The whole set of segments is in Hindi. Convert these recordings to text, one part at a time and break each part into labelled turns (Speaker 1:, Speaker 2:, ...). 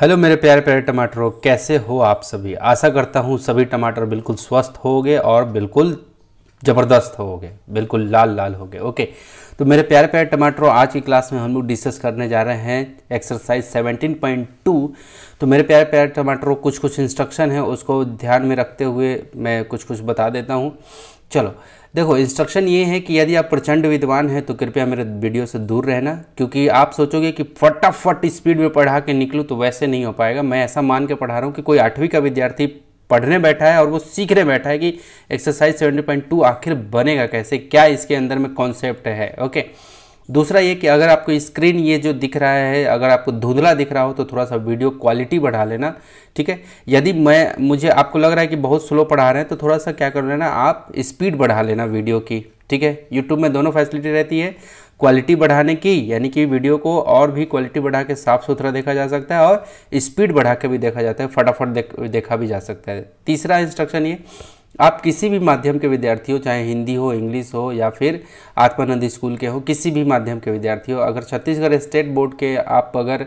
Speaker 1: हेलो मेरे प्यारे प्यारे टमाटरों कैसे हो आप सभी आशा करता हूँ सभी टमाटर बिल्कुल स्वस्थ गए और बिल्कुल ज़बरदस्त गए बिल्कुल लाल लाल गए ओके तो मेरे प्यारे प्यारे टमाटरों आज की क्लास में हम लोग डिस्कस करने जा रहे हैं एक्सरसाइज 17.2 तो मेरे प्यारे प्यारे टमाटरों कुछ कुछ इंस्ट्रक्शन है उसको ध्यान में रखते हुए मैं कुछ कुछ बता देता हूँ चलो देखो इंस्ट्रक्शन ये है कि यदि आप प्रचंड विद्वान हैं तो कृपया मेरे वीडियो से दूर रहना क्योंकि आप सोचोगे कि फटाफट स्पीड में पढ़ा के निकलूँ तो वैसे नहीं हो पाएगा मैं ऐसा मान के पढ़ा रहा हूँ कि कोई आठवीं का विद्यार्थी पढ़ने बैठा है और वो सीखने बैठा है कि एक्सरसाइज सेवेंटी पॉइंट टू आखिर बनेगा कैसे क्या इसके अंदर में कॉन्सेप्ट है ओके okay? दूसरा ये कि अगर आपको स्क्रीन ये जो दिख रहा है अगर आपको धुंधला दिख रहा हो तो थोड़ा सा वीडियो क्वालिटी बढ़ा लेना ठीक है यदि मैं मुझे आपको लग रहा है कि बहुत स्लो पढ़ा रहे हैं तो थोड़ा सा क्या कर लेना आप स्पीड बढ़ा लेना वीडियो की ठीक है यूट्यूब में दोनों फैसिलिटी रहती है क्वालिटी बढ़ाने की यानी कि वीडियो को और भी क्वालिटी बढ़ा के साफ़ सुथरा देखा जा सकता है और स्पीड बढ़ा के भी देखा जाता है फटाफट देख देखा भी जा सकता है तीसरा इंस्ट्रक्शन ये आप किसी भी माध्यम के विद्यार्थी हो चाहे हिंदी हो इंग्लिश हो या फिर आत्मानंद स्कूल के हो किसी भी माध्यम के विद्यार्थी हो अगर छत्तीसगढ़ स्टेट बोर्ड के आप अगर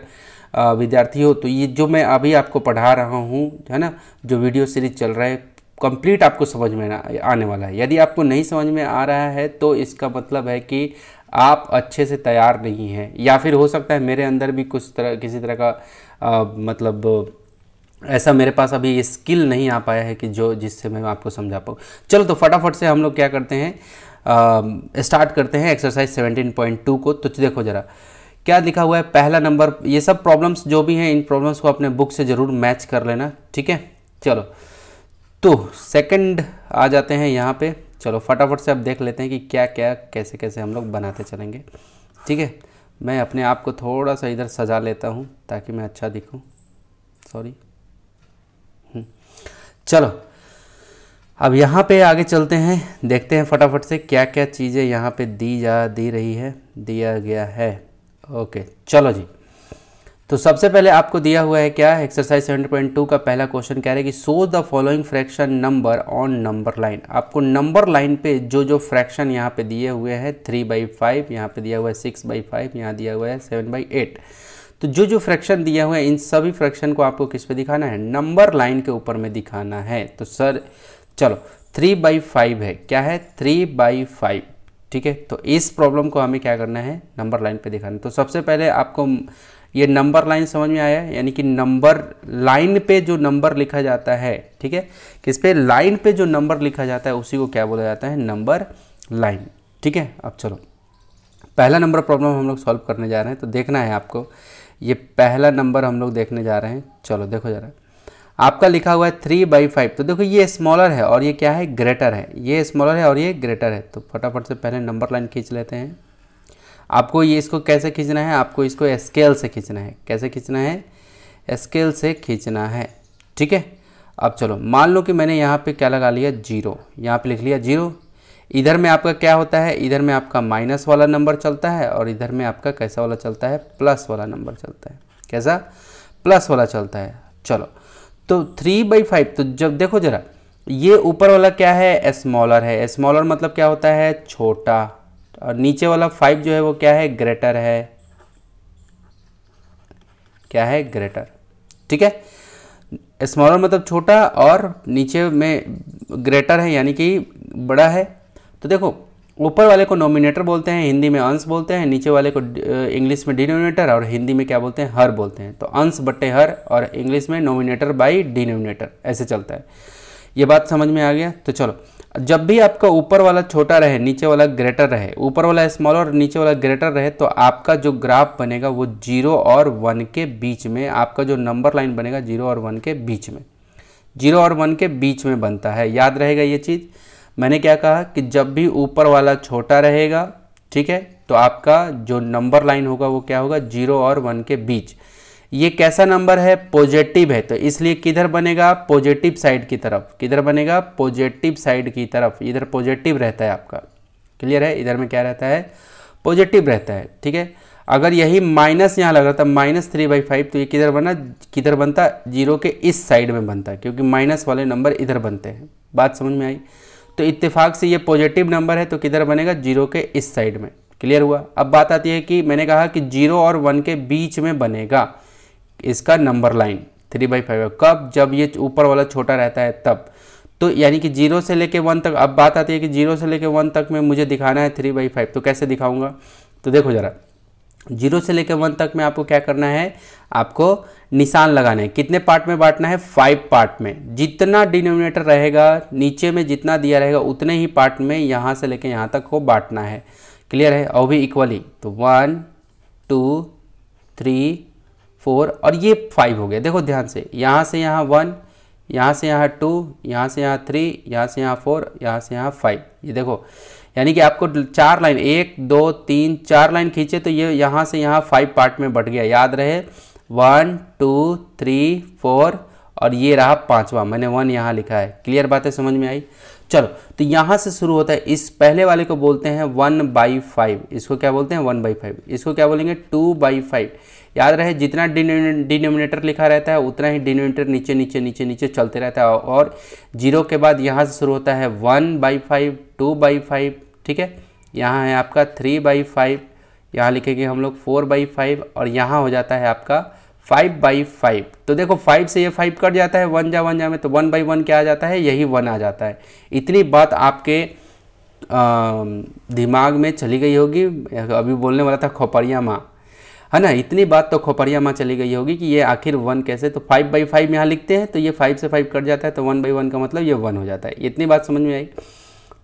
Speaker 1: विद्यार्थी हो तो ये जो मैं अभी आपको पढ़ा रहा हूँ है ना जो वीडियो सीरीज चल रहा है कंप्लीट आपको समझ में आने वाला है यदि आपको नहीं समझ में आ रहा है तो इसका मतलब है कि आप अच्छे से तैयार नहीं हैं या फिर हो सकता है मेरे अंदर भी कुछ तरह किसी तरह का आ, मतलब ऐसा मेरे पास अभी ये स्किल नहीं आ पाया है कि जो जिससे मैं आपको समझा पाऊँ चलो तो फटाफट से हम लोग क्या करते हैं स्टार्ट करते हैं एक्सरसाइज 17.2 को तो देखो ज़रा क्या लिखा हुआ है पहला नंबर ये सब प्रॉब्लम्स जो भी हैं इन प्रॉब्लम्स को अपने बुक से ज़रूर मैच कर लेना ठीक है चलो तो सेकेंड आ जाते हैं यहाँ पर चलो फटाफट से आप देख लेते हैं कि क्या क्या कैसे कैसे हम लोग बनाते चलेंगे ठीक है मैं अपने आप को थोड़ा सा इधर सजा लेता हूँ ताकि मैं अच्छा दिखूँ सॉरी चलो अब यहाँ पे आगे चलते हैं देखते हैं फटाफट से क्या क्या चीज़ें यहाँ पे दी जा दी रही है दिया गया है ओके चलो जी तो सबसे पहले आपको दिया हुआ है क्या एक्सरसाइज 7.2 का पहला क्वेश्चन कह रहा है कि so the following fraction number on number line आपको नंबर लाइन पे जो जो फ्रैक्शन यहाँ पे दिए हुए हैं थ्री बाई फाइव यहाँ पे दिया हुआ है सिक्स बाई फाइव यहाँ दिया हुआ है सेवन बाई एट तो जो जो फ्रैक्शन दिया हुआ है इन सभी फ्रैक्शन को आपको किस पे दिखाना है नंबर लाइन के ऊपर में दिखाना है तो सर चलो थ्री बाई फाइव है क्या है थ्री बाई फाइव ठीक है तो इस प्रॉब्लम को हमें क्या करना है नंबर लाइन पे दिखाना है तो सबसे पहले आपको ये नंबर लाइन समझ में आया यानी कि नंबर लाइन पे जो नंबर लिखा जाता है ठीक है किस पे लाइन पे जो नंबर लिखा जाता है उसी को क्या बोला जाता है नंबर लाइन ठीक है अब चलो पहला नंबर प्रॉब्लम हम लोग सॉल्व करने जा रहे हैं तो देखना है आपको ये पहला नंबर हम लोग देखने जा रहे हैं चलो देखो जरा आपका लिखा हुआ है थ्री बाई फाइव तो देखो ये स्मॉलर है और ये क्या है ग्रेटर है ये स्मॉलर है और ये ग्रेटर है तो फटाफट से पहले नंबर लाइन खींच लेते हैं आपको ये इसको कैसे खींचना है आपको इसको स्केल से खींचना है कैसे खींचना है स्केल से खींचना है ठीक है अब चलो मान लो कि मैंने यहाँ पे क्या लगा लिया जीरो यहाँ पे लिख लिया जीरो इधर में आपका क्या होता है इधर में आपका माइनस वाला नंबर चलता है और इधर में आपका कैसा वाला चलता है प्लस वाला नंबर चलता है कैसा प्लस वाला चलता है चलो तो थ्री बाई फाइव तो जब देखो जरा ये ऊपर वाला क्या है स्मॉलर है स्मॉलर मतलब क्या होता है छोटा और नीचे वाला फाइव जो है वो क्या है ग्रेटर है क्या है ग्रेटर ठीक है स्मॉलर मतलब छोटा और नीचे में ग्रेटर है यानी कि बड़ा है तो देखो ऊपर वाले को नोमिनेटर बोलते हैं हिंदी में अंश बोलते हैं नीचे वाले को इंग्लिश में डिनोमिनेटर और हिंदी में क्या बोलते हैं हर बोलते हैं तो अंश बटे हर और इंग्लिश में नोमिनेटर बाई डिनोमिनेटर ऐसे चलता है ये बात समझ में आ गया तो चलो जब भी आपका ऊपर वाला छोटा रहे नीचे वाला ग्रेटर रहे ऊपर वाला स्मॉल और नीचे वाला ग्रेटर रहे तो आपका जो ग्राफ बनेगा वो जीरो और वन के बीच में आपका जो नंबर लाइन बनेगा जीरो और वन के बीच में जीरो और वन के बीच में बनता है याद रहेगा ये चीज़ मैंने क्या कहा कि जब भी ऊपर वाला छोटा रहेगा ठीक है तो आपका जो नंबर लाइन होगा वो क्या होगा जीरो और वन के बीच ये कैसा नंबर है पॉजिटिव है तो इसलिए किधर बनेगा पॉजिटिव साइड की तरफ किधर बनेगा पॉजिटिव साइड की तरफ इधर पॉजिटिव रहता है आपका क्लियर है इधर में क्या रहता है पॉजिटिव रहता है ठीक है अगर यही माइनस यहाँ लग रहा था माइनस थ्री बाई फाइव तो ये किधर बना किधर बनता जीरो के इस साइड में बनता क्योंकि माइनस वाले नंबर इधर बनते हैं बात समझ में आई तो इत्तेफाक से ये पॉजिटिव नंबर है तो किधर बनेगा जीरो के इस साइड में क्लियर हुआ अब बात आती है कि मैंने कहा कि जीरो और वन के बीच में बनेगा इसका number line three by five कब जब ये ऊपर वाला छोटा रहता है तब तो यानी कि जीरो से लेके वन तक अब बात आती है कि जीरो से लेके वन तक में मुझे दिखाना है थ्री बाई फाइव तो कैसे दिखाऊंगा तो देखो ज़रा जीरो से लेकर वन तक में आपको क्या करना है आपको निशान लगाना है कितने पार्ट में बांटना है फाइव पार्ट में जितना डिनोमिनेटर रहेगा नीचे में जितना दिया रहेगा उतने ही पार्ट में यहाँ से लेकर यहाँ तक को बांटना है क्लियर है और भी इक्वली तो वन टू थ्री फोर और ये फाइव हो गया देखो ध्यान से यहाँ से यहाँ वन यहाँ से यहाँ टू यहाँ से यहाँ थ्री यहाँ से यहाँ फोर यहाँ से यहाँ फाइव ये देखो यानी कि आपको चार लाइन एक दो तीन चार लाइन खींचे तो ये यहाँ से यहाँ फाइव पार्ट में बट गया याद रहे वन टू थ्री फोर और ये रहा पांचवा मैंने वन यहाँ लिखा है क्लियर बातें समझ में आई चलो तो यहाँ से शुरू होता है इस पहले वाले को बोलते हैं वन बाई फाइव इसको क्या बोलते हैं वन बाई फाइव इसको क्या बोलेंगे टू बाई फाइव याद रहे जितना डिनोमिनेटर लिखा रहता है उतना ही डिनोमिनेटर नीचे नीचे नीचे नीचे चलते रहता है और जीरो के बाद यहाँ से शुरू होता है one by five two by five ठीक है यहाँ है आपका थ्री बाई फाइव यहाँ लिखेंगे हम लोग फोर बाई फाइव और यहाँ हो जाता है आपका फाइव बाई फाइव तो देखो फाइव से ये फाइव कट जाता है वन जा वन जा में तो वन बाई वन क्या आ जाता है यही वन आ जाता है इतनी बात आपके आ, दिमाग में चली गई होगी अभी बोलने वाला था खोपड़िया माँ है ना इतनी बात तो खोपरिया माँ चली गई होगी कि ये आखिर वन कैसे तो फाइव बाई फाइव यहाँ लिखते हैं तो ये फाइव से फाइव कट जाता है तो वन बाई वन का मतलब ये वन हो जाता है इतनी बात समझ में आई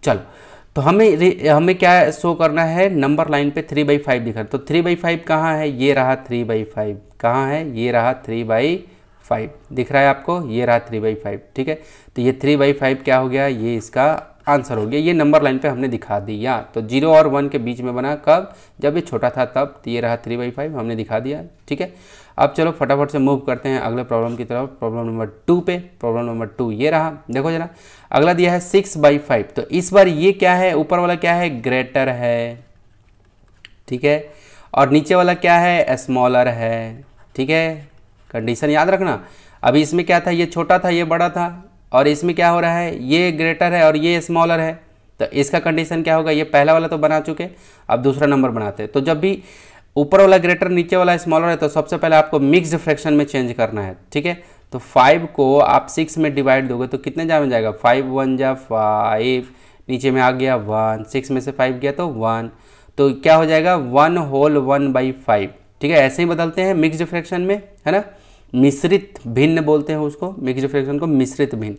Speaker 1: चलो तो हमें हमें क्या शो करना है नंबर लाइन पे थ्री बाई फाइव दिखा तो थ्री बाई फाइव कहाँ है ये रहा थ्री बाई फाइव कहाँ है ये रहा थ्री बाई फाइव दिख रहा है आपको ये रहा थ्री बाई फाइव ठीक है तो ये थ्री बाई फाइव क्या हो गया ये इसका आंसर हो गया ये नंबर लाइन पे हमने दिखा दिया तो जीरो और वन के बीच में बना कब जब ये छोटा था तब तो ये रहा थ्री बाई फाइव हमने दिखा दिया ठीक है अब चलो फटाफट से मूव करते हैं अगले प्रॉब्लम की तरफ प्रॉब्लम नंबर टू पे प्रॉब्लम नंबर टू ये रहा देखो जरा अगला दिया है सिक्स बाई फाइव तो इस बार ये क्या है ऊपर वाला क्या है ग्रेटर है ठीक है और नीचे वाला क्या है स्मॉलर है ठीक है कंडीशन याद रखना अभी इसमें क्या था ये छोटा था ये बड़ा था और इसमें क्या हो रहा है ये ग्रेटर है और ये स्मॉलर है तो इसका कंडीशन क्या होगा ये पहला वाला तो बना चुके अब दूसरा नंबर बनाते हैं तो जब भी ऊपर वाला ग्रेटर नीचे वाला स्मॉलर है तो सबसे पहले आपको मिक्स्ड फ्रैक्शन में चेंज करना है ठीक है तो फाइव को आप सिक्स में डिवाइड दोगे तो कितने जा में जाएगा फाइव वन जा फाइव नीचे में आ गया वन सिक्स में से फाइव गया तो वन तो क्या हो जाएगा one whole one by five ठीक है ऐसे ही बदलते हैं मिक्सड फ्रैक्शन में है ना मिश्रित भिन्न बोलते हैं उसको मिक्स फ्रैक्शन को मिश्रित भिन्न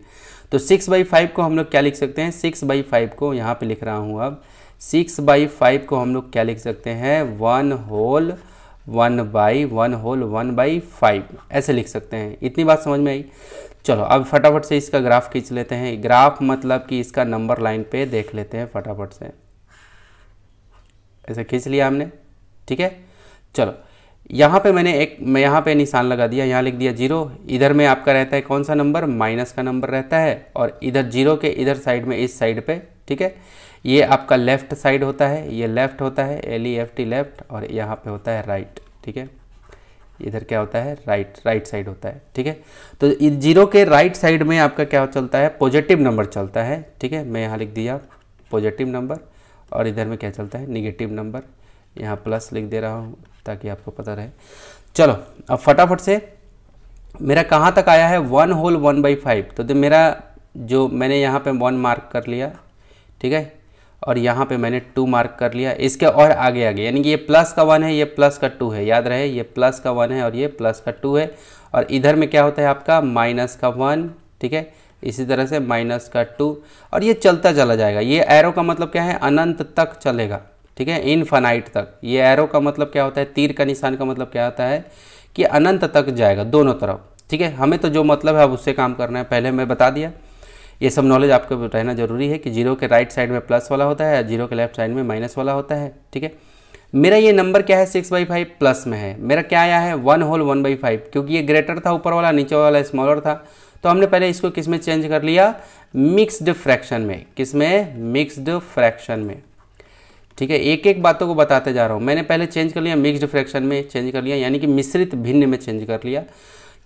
Speaker 1: तो सिक्स बाई फाइव को हम लोग क्या लिख सकते हैं सिक्स बाई फाइव को यहाँ पे लिख रहा हूँ अब सिक्स बाई फाइव को हम लोग क्या लिख सकते हैं one whole one by one whole one by five ऐसे लिख सकते हैं इतनी बात समझ में आई चलो अब फटाफट से इसका ग्राफ खींच लेते हैं ग्राफ मतलब कि इसका नंबर लाइन पे देख लेते हैं फटाफट से ऐसे खींच लिया हमने ठीक है चलो यहाँ पे मैंने एक मैं यहाँ पे निशान लगा दिया यहाँ लिख दिया जीरो इधर में आपका रहता है कौन सा नंबर माइनस का नंबर रहता है और इधर जीरो के इधर साइड में इस साइड पे ठीक है ये आपका लेफ्ट साइड होता है ये लेफ्ट होता है L E F T left और यहाँ पे होता है राइट ठीक है इधर क्या होता है राइट राइट साइड होता है ठीक है तो जीरो के राइट साइड में आपका क्या चलता है पॉजिटिव नंबर चलता है ठीक है मैं यहाँ लिख दिया पॉजिटिव नंबर और इधर में क्या चलता है निगेटिव नंबर यहाँ प्लस लिख दे रहा हूँ ताकि आपको पता रहे चलो अब फटाफट से मेरा कहाँ तक आया है one whole one by five तो मेरा जो मैंने यहाँ पे वन मार्क कर लिया ठीक है और यहाँ पे मैंने टू मार्क कर लिया इसके और आगे आगे यानी कि ये प्लस का वन है ये प्लस का टू है याद रहे ये प्लस का वन है और ये प्लस का टू है और इधर में क्या होता है आपका माइनस का वन ठीक है इसी तरह से माइनस का टू और ये चलता चला जाएगा ये एरो का मतलब क्या है अनंत तक चलेगा ठीक है इनफाइनाइट तक ये एरो का मतलब क्या होता है तीर का निशान का मतलब क्या होता है कि अनंत तक जाएगा दोनों तरफ ठीक है हमें तो जो मतलब है अब उससे काम करना है पहले मैं बता दिया ये सब नॉलेज आपको रहना जरूरी है कि जीरो के राइट साइड में प्लस वाला होता है या जीरो के लेफ्ट साइड में माइनस वाला होता है ठीक है मेरा ये नंबर क्या है सिक्स बाई फाइव प्लस में है मेरा क्या आया है one whole one by five क्योंकि ये ग्रेटर था ऊपर वाला नीचे वाला स्मॉलर था तो हमने पहले इसको किस में चेंज कर लिया मिक्सड फ्रैक्शन में किस में मिक्सड फ्रैक्शन में ठीक है एक एक बातों को बताते जा रहा हूँ मैंने पहले चेंज कर लिया मिक्सड फ्रैक्शन में चेंज कर लिया यानी कि मिश्रित भिन्न में चेंज कर लिया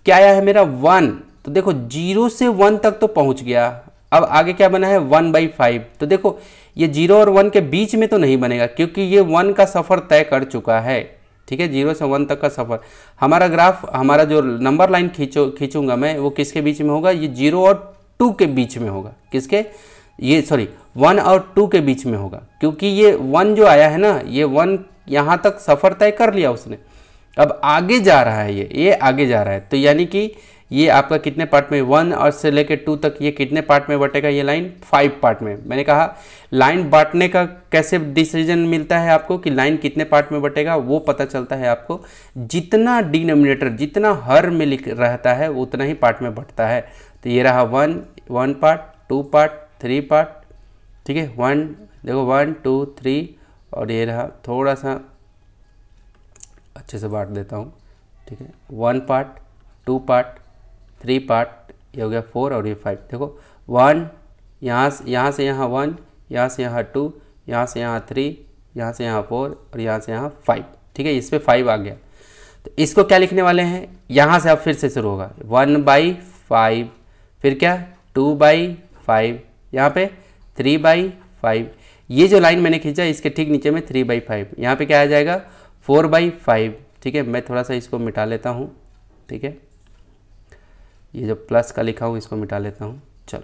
Speaker 1: क्या आया है मेरा वन तो देखो जीरो से वन तक तो पहुँच गया अब आगे क्या बना है वन बाई फाइव तो देखो ये जीरो और वन के बीच में तो नहीं बनेगा क्योंकि ये वन का सफ़र तय कर चुका है ठीक है जीरो से वन तक का सफ़र हमारा ग्राफ हमारा जो नंबर लाइन खींचो खींचूंगा मैं वो किसके बीच में होगा ये जीरो और टू के बीच में होगा किसके ये सॉरी वन और टू के बीच में होगा क्योंकि ये वन जो आया है ना ये वन यहाँ तक सफ़र तय कर लिया उसने अब आगे जा रहा है ये ये आगे जा रहा है तो यानी कि ये आपका कितने पार्ट में वन और से लेकर टू तक ये कितने पार्ट में बटेगा ये लाइन फाइव पार्ट में मैंने कहा लाइन बांटने का कैसे डिसीजन मिलता है आपको कि लाइन कितने पार्ट में बटेगा वो पता चलता है आपको जितना डिनोमिनेटर जितना हर में लिख रहता है उतना ही पार्ट में बटता है तो ये रहा one one part two part three part ठीक है वन देखो वन टू थ्री और ये रहा थोड़ा सा अच्छे से बांट देता हूँ ठीक है one part two part three part ये हो गया फोर और ये फाइव देखो वन यहाँ से यहाँ से यहाँ वन यहाँ से यहाँ टू यहाँ से यहाँ थ्री यहाँ से यहाँ फोर और यहाँ से यहाँ फाइव ठीक है इस पर फाइव आ गया तो इसको क्या लिखने वाले हैं यहाँ से अब फिर से शुरू होगा वन बाई फाइव फिर क्या टू बाई फाइव यहाँ पे थ्री बाई फाइव ये जो लाइन मैंने खींचा इसके ठीक नीचे में थ्री बाई फाइव यहाँ पर क्या आ जाएगा फोर बाई फाइव ठीक है मैं थोड़ा सा इसको मिटा लेता हूँ ठीक है ये जो प्लस का लिखा हूँ इसको मिटा लेता हूँ चलो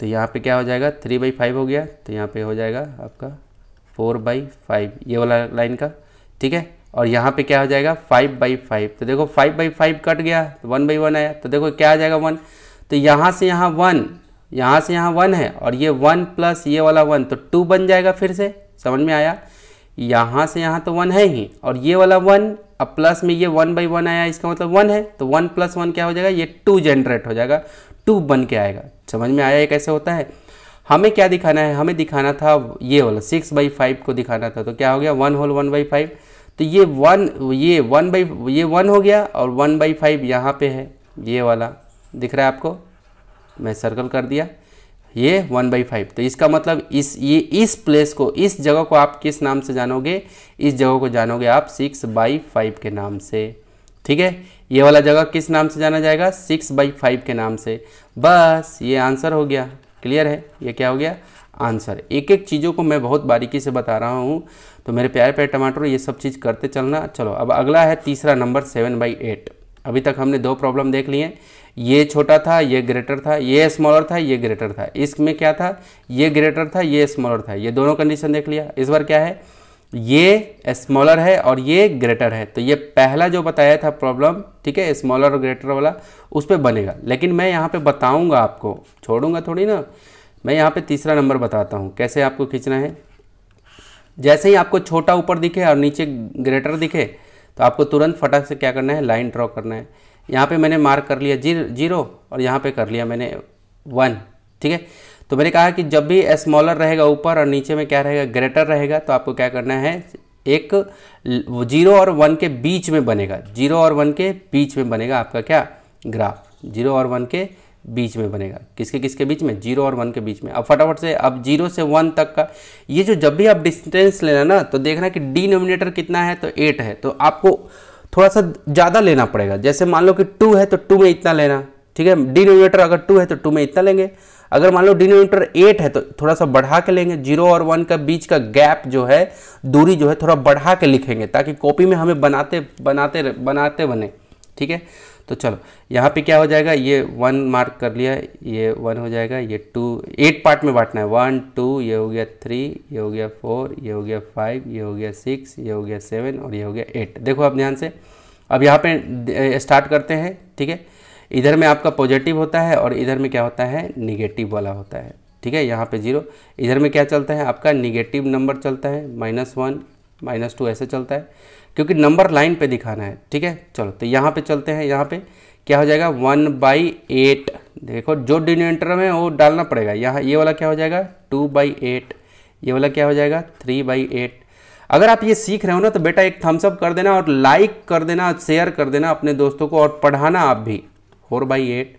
Speaker 1: तो यहाँ पे क्या हो जाएगा थ्री बाई फाइव हो गया तो यहाँ पे हो जाएगा आपका फोर बाई फाइव ये वाला लाइन का ठीक है और यहाँ पे क्या हो जाएगा फाइव बाई फाइव तो देखो फाइव बाई फाइव कट गया तो वन बाई वन आया तो देखो क्या आ जाएगा वन तो यहाँ से यहाँ वन यहाँ से यहाँ वन है और ये वन प्लस ये वाला वन तो टू बन जाएगा फिर से समझ में आया यहाँ से यहाँ तो वन है ही और ये वाला वन अब प्लस में ये वन बाई वन आया इसका मतलब वन है तो वन प्लस वन क्या हो जाएगा ये टू जनरेट हो जाएगा टू बन के आएगा समझ में आया ये कैसे होता है हमें क्या दिखाना है हमें दिखाना था ये वाला सिक्स बाई फाइव को दिखाना था तो क्या हो गया one whole one by five तो ये वन ये वन बाई ये वन हो गया और वन बाई फाइव यहाँ पे है ये वाला दिख रहा है आपको मैं सर्कल कर दिया ये वन बाई फाइव तो इसका मतलब इस ये इस प्लेस को इस जगह को आप किस नाम से जानोगे इस जगह को जानोगे आप सिक्स बाई फाइव के नाम से ठीक है ये वाला जगह किस नाम से जाना जाएगा सिक्स बाई फाइव के नाम से बस ये आंसर हो गया क्लियर है ये क्या हो गया आंसर एक एक चीज़ों को मैं बहुत बारीकी से बता रहा हूँ तो मेरे प्यारे प्यारे टमाटर ये सब चीज़ करते चलना चलो अब अगला है तीसरा नंबर सेवन बाई एट अभी तक हमने दो प्रॉब्लम देख लिए ये छोटा था ये ग्रेटर था ये स्मॉलर था ये ग्रेटर था इसमें क्या था ये ग्रेटर था ये स्मॉलर था ये दोनों कंडीशन देख लिया इस बार क्या है ये स्मॉलर है और ये ग्रेटर है तो ये पहला जो बताया था प्रॉब्लम ठीक है स्मॉलर और ग्रेटर वाला उस पर बनेगा लेकिन मैं यहाँ पे बताऊँगा आपको छोड़ूंगा थोड़ी ना मैं यहाँ पे तीसरा नंबर बताता हूँ कैसे आपको खींचना है जैसे ही आपको छोटा ऊपर दिखे और नीचे ग्रेटर दिखे तो आपको तुरंत फटाक से क्या करना है लाइन ड्रॉ करना है यहाँ पे मैंने मार्क कर लिया जीरो जीरो और यहाँ पे कर लिया मैंने वन ठीक है तो मैंने कहा कि जब भी स्मॉलर रहेगा ऊपर और नीचे में क्या रहेगा ग्रेटर रहेगा तो आपको क्या करना है एक जीरो और वन के बीच में बनेगा जीरो और वन के बीच में बनेगा आपका क्या ग्राफ जीरो और वन के बीच में बनेगा किसके किसके बीच में जीरो और वन के बीच में अब फटाफट से अब जीरो से वन तक का ये जो जब भी आप डिस्टेंस लेना ना तो देखना कि डिनोमिनेटर कितना है तो एट है तो आपको थोड़ा सा ज़्यादा लेना पड़ेगा जैसे मान लो कि टू है तो टू में इतना लेना ठीक है डिनोमिनेटर अगर टू है तो टू में इतना लेंगे अगर मान लो डिनोमिनेटर एट है तो थोड़ा सा बढ़ा के लेंगे जीरो और वन का बीच का गैप जो है दूरी जो है थोड़ा बढ़ा के लिखेंगे ताकि कॉपी में हमें बनाते बनाते बनाते बने ठीक है तो चलो यहाँ पे क्या हो जाएगा ये वन मार्क कर लिया ये वन हो जाएगा ये टू एट पार्ट में बांटना है वन टू ये हो गया थ्री ये हो गया फोर ये हो गया फाइव ये हो गया सिक्स ये हो गया सेवन और ये हो गया एट देखो आप ध्यान से अब यहाँ पे स्टार्ट करते हैं ठीक है इधर में आपका पॉजिटिव होता है और इधर में क्या होता है निगेटिव वाला होता है ठीक है यहाँ पर जीरो इधर में क्या चलता है आपका निगेटिव नंबर चलता है माइनस वन माइनस टू ऐसे चलता है क्योंकि नंबर लाइन पे दिखाना है ठीक है चलो तो यहाँ पे चलते हैं यहाँ पे क्या हो जाएगा वन बाई एट देखो जो डिनोमीटर में वो डालना पड़ेगा यहाँ ये वाला क्या हो जाएगा टू बाई एट ये वाला क्या हो जाएगा थ्री बाई एट अगर आप ये सीख रहे हो ना तो बेटा एक थम्सअप कर देना और लाइक कर देना शेयर कर देना अपने दोस्तों को और पढ़ाना आप भी फोर बाई एट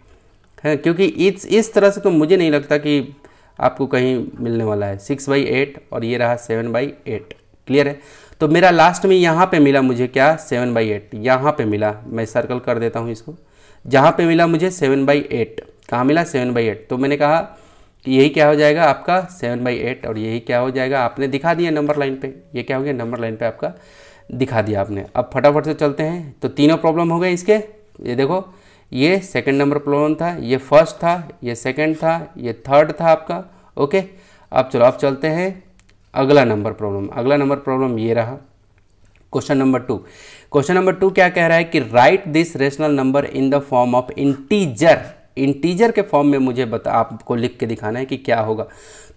Speaker 1: है क्योंकि इस इस तरह से तो मुझे नहीं लगता कि आपको कहीं मिलने वाला है सिक्स बाई एट और ये रहा सेवन बाई एट क्लियर है तो मेरा लास्ट में यहाँ पे मिला मुझे क्या सेवन बाई एट यहाँ पर मिला मैं सर्कल कर देता हूँ इसको जहाँ पे मिला मुझे सेवन बाई एट कहाँ मिला सेवन बाई एट तो मैंने कहा कि यही क्या हो जाएगा आपका सेवन बाई एट और यही क्या हो जाएगा आपने दिखा दिया नंबर लाइन पर ये क्या हो गया नंबर लाइन पर आपका दिखा दिया आपने अब फटाफट से चलते हैं तो तीनों प्रॉब्लम हो गए इसके ये देखो ये सेकेंड नंबर प्रॉब्लम था ये फर्स्ट था ये सेकेंड था ये थर्ड था आपका ओके अब चलो अब चलते हैं अगला नंबर प्रॉब्लम अगला नंबर प्रॉब्लम ये रहा question number two question number two क्या कह रहा है कि right this rational number in the form of integer integer के फॉर्म में मुझे बता आपको लिख के दिखाना है कि क्या होगा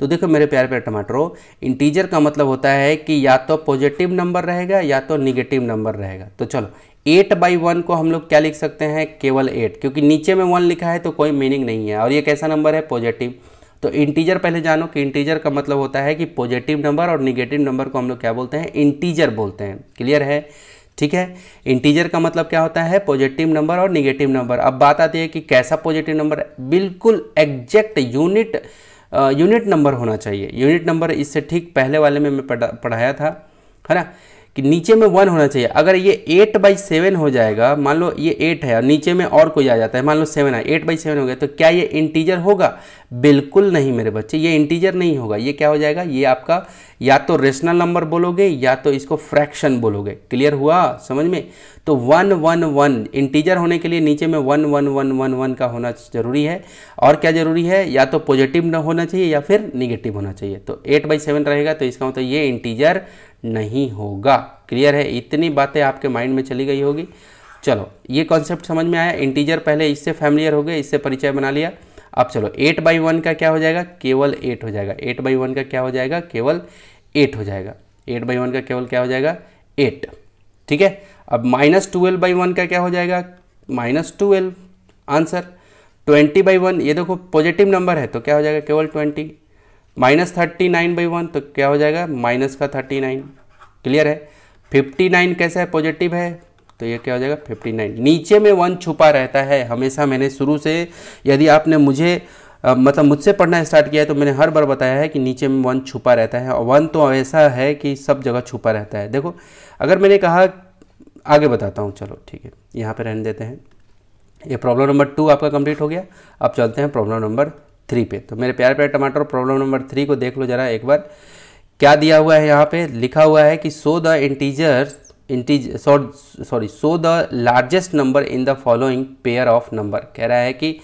Speaker 1: तो देखो मेरे प्यारे प्यारे टमाटरों इंटीजर का मतलब होता है कि या तो पॉजिटिव नंबर रहेगा या तो निगेटिव नंबर रहेगा तो चलो एट बाई वन को हम लोग क्या लिख सकते हैं केवल एट क्योंकि नीचे में वन लिखा है तो कोई मीनिंग नहीं है और ये कैसा नंबर है पॉजिटिव तो इंटीजर पहले जानो कि इंटीजर का मतलब होता है कि पॉजिटिव नंबर और निगेटिव नंबर को हम लोग क्या बोलते हैं इंटीजर बोलते हैं क्लियर है ठीक है इंटीजर का मतलब क्या होता है पॉजिटिव नंबर और निगेटिव नंबर अब बात आती है कि कैसा पॉजिटिव नंबर बिल्कुल एग्जैक्ट यूनिट यूनिट नंबर होना चाहिए यूनिट नंबर इससे ठीक पहले वाले में मैं पढ़ा पढ़ाया था है ना कि नीचे में वन होना चाहिए अगर ये एट बाई सेवन हो जाएगा मान लो ये एट है और नीचे में और कोई आ जाता है मान लो सेवन है एट बाई सेवन हो गया तो क्या ये इंटीजर होगा बिल्कुल नहीं मेरे बच्चे ये इंटीजर नहीं होगा ये क्या हो जाएगा ये आपका या तो रेशनल नंबर बोलोगे या तो इसको फ्रैक्शन बोलोगे क्लियर हुआ समझ में तो वन वन वन इंटीजर होने के लिए नीचे में one one one one one का होना जरूरी है और क्या जरूरी है या तो पॉजिटिव होना चाहिए या फिर निगेटिव होना चाहिए तो एट बाई सेवन रहेगा तो इसका मतलब ये इंटीजर नहीं होगा क्लियर है इतनी बातें आपके माइंड में चली गई होगी चलो ये कॉन्सेप्ट समझ में आया इंटीजर पहले इससे फैमिलियर हो गए इससे परिचय बना लिया अब चलो एट बाई वन का क्या हो जाएगा केवल एट हो जाएगा एट बाई वन का क्या हो जाएगा केवल एट हो जाएगा एट बाई वन का केवल क्या हो जाएगा एट ठीक है अब माइनस ट्वेल्व बाई वन का क्या हो जाएगा minus twelve answer twenty by one ये देखो पॉजिटिव नंबर है तो क्या हो जाएगा केवल twenty minus thirty nine by one तो क्या हो जाएगा माइनस का थर्टी नाइन क्लियर है फिफ्टी नाइन कैसा है पॉजिटिव है तो ये क्या हो जाएगा फिफ्टी नाइन नीचे में वन छुपा रहता है हमेशा मैंने शुरू से यदि आपने मुझे आ, मतलब मुझसे पढ़ना स्टार्ट किया है तो मैंने हर बार बताया है कि नीचे में वन छुपा रहता है और वन तो ऐसा है कि सब जगह छुपा रहता है देखो अगर मैंने कहा आगे बताता हूँ चलो ठीक है यहाँ पर रहने देते हैं ये प्रॉब्लम नंबर टू आपका कंप्लीट हो गया अब चलते हैं प्रॉब्लम नंबर थ्री पे तो मेरे प्यारे प्यारे टमाटर प्रॉब्लम नंबर थ्री को देख लो जरा एक बार क्या दिया हुआ है यहाँ पे लिखा हुआ है कि so the integer integer sorry so the largest number in the following pair of number कह रहा है कि